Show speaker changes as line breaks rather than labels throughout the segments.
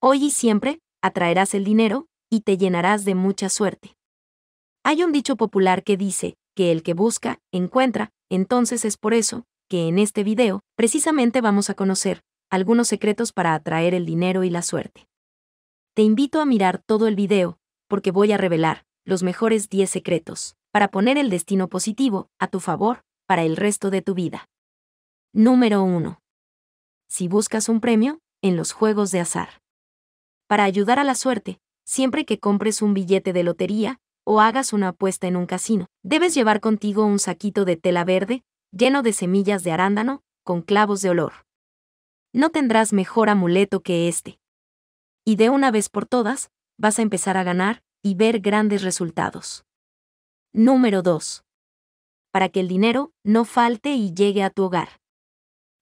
Hoy y siempre, atraerás el dinero, y te llenarás de mucha suerte. Hay un dicho popular que dice, que el que busca, encuentra, entonces es por eso, que en este video, precisamente vamos a conocer, algunos secretos para atraer el dinero y la suerte. Te invito a mirar todo el video, porque voy a revelar, los mejores 10 secretos, para poner el destino positivo, a tu favor, para el resto de tu vida. Número 1. Si buscas un premio, en los juegos de azar para ayudar a la suerte, siempre que compres un billete de lotería o hagas una apuesta en un casino. Debes llevar contigo un saquito de tela verde, lleno de semillas de arándano, con clavos de olor. No tendrás mejor amuleto que este. Y de una vez por todas, vas a empezar a ganar y ver grandes resultados. Número 2. Para que el dinero no falte y llegue a tu hogar.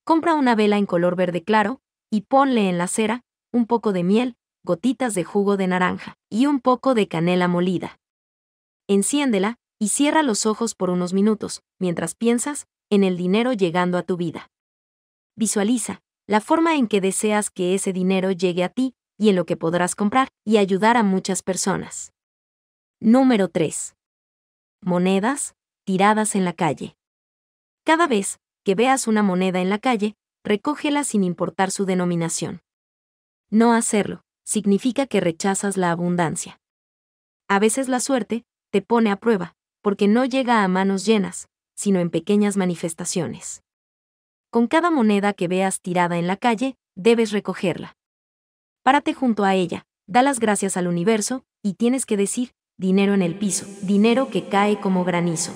Compra una vela en color verde claro y ponle en la cera un poco de miel, gotitas de jugo de naranja y un poco de canela molida. Enciéndela y cierra los ojos por unos minutos, mientras piensas en el dinero llegando a tu vida. Visualiza la forma en que deseas que ese dinero llegue a ti y en lo que podrás comprar y ayudar a muchas personas. Número 3. Monedas tiradas en la calle. Cada vez que veas una moneda en la calle, recógela sin importar su denominación. No hacerlo significa que rechazas la abundancia. A veces la suerte te pone a prueba, porque no llega a manos llenas, sino en pequeñas manifestaciones. Con cada moneda que veas tirada en la calle, debes recogerla. Párate junto a ella, da las gracias al universo, y tienes que decir, dinero en el piso, dinero que cae como granizo.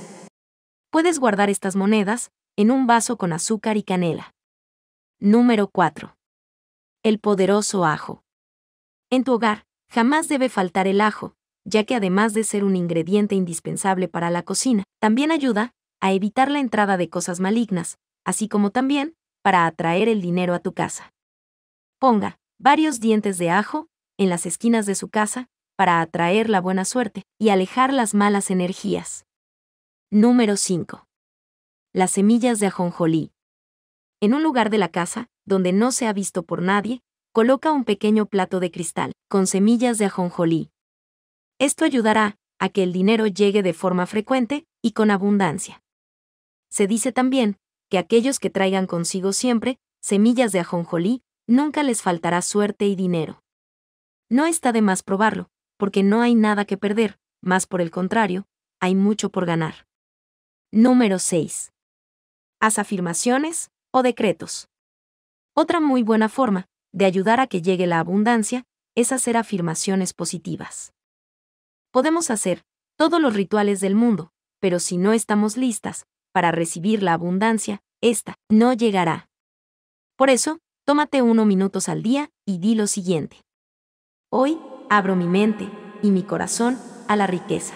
Puedes guardar estas monedas, en un vaso con azúcar y canela. Número 4. El poderoso ajo. En tu hogar, jamás debe faltar el ajo, ya que además de ser un ingrediente indispensable para la cocina, también ayuda a evitar la entrada de cosas malignas, así como también para atraer el dinero a tu casa. Ponga varios dientes de ajo en las esquinas de su casa para atraer la buena suerte y alejar las malas energías. Número 5. Las semillas de ajonjolí. En un lugar de la casa, donde no se ha visto por nadie, Coloca un pequeño plato de cristal con semillas de ajonjolí. Esto ayudará a que el dinero llegue de forma frecuente y con abundancia. Se dice también que aquellos que traigan consigo siempre semillas de ajonjolí, nunca les faltará suerte y dinero. No está de más probarlo, porque no hay nada que perder, más por el contrario, hay mucho por ganar. Número 6. Haz afirmaciones o decretos. Otra muy buena forma de ayudar a que llegue la abundancia, es hacer afirmaciones positivas. Podemos hacer todos los rituales del mundo, pero si no estamos listas para recibir la abundancia, esta no llegará. Por eso, tómate uno minutos al día y di lo siguiente. Hoy, abro mi mente y mi corazón a la riqueza.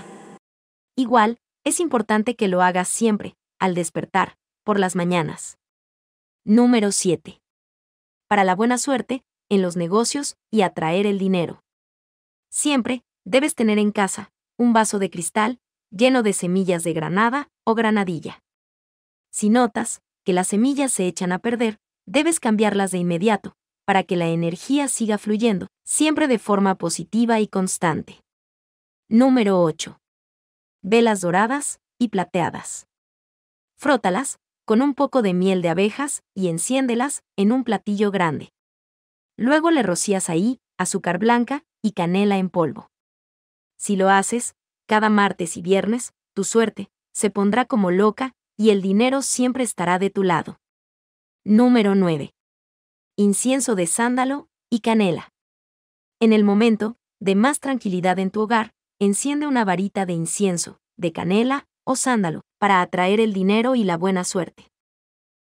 Igual, es importante que lo hagas siempre, al despertar, por las mañanas. Número 7 para la buena suerte, en los negocios y atraer el dinero. Siempre, debes tener en casa, un vaso de cristal, lleno de semillas de granada o granadilla. Si notas que las semillas se echan a perder, debes cambiarlas de inmediato, para que la energía siga fluyendo, siempre de forma positiva y constante. Número 8. Velas doradas y plateadas. Frótalas con un poco de miel de abejas y enciéndelas en un platillo grande. Luego le rocías ahí azúcar blanca y canela en polvo. Si lo haces, cada martes y viernes, tu suerte se pondrá como loca y el dinero siempre estará de tu lado. Número 9. Incienso de sándalo y canela. En el momento de más tranquilidad en tu hogar, enciende una varita de incienso, de canela o sándalo, para atraer el dinero y la buena suerte.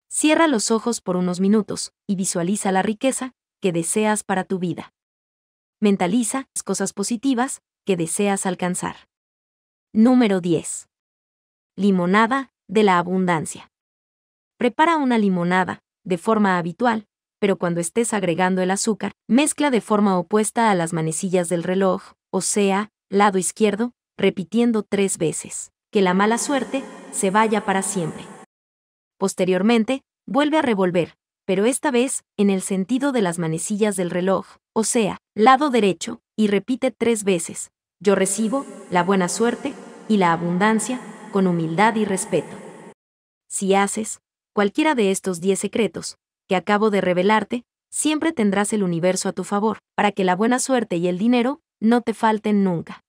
Cierra los ojos por unos minutos y visualiza la riqueza que deseas para tu vida. Mentaliza las cosas positivas que deseas alcanzar. Número 10. Limonada de la abundancia. Prepara una limonada, de forma habitual, pero cuando estés agregando el azúcar, mezcla de forma opuesta a las manecillas del reloj, o sea, lado izquierdo, repitiendo tres veces que la mala suerte se vaya para siempre. Posteriormente, vuelve a revolver, pero esta vez en el sentido de las manecillas del reloj, o sea, lado derecho, y repite tres veces, yo recibo la buena suerte y la abundancia con humildad y respeto. Si haces cualquiera de estos diez secretos que acabo de revelarte, siempre tendrás el universo a tu favor, para que la buena suerte y el dinero no te falten nunca.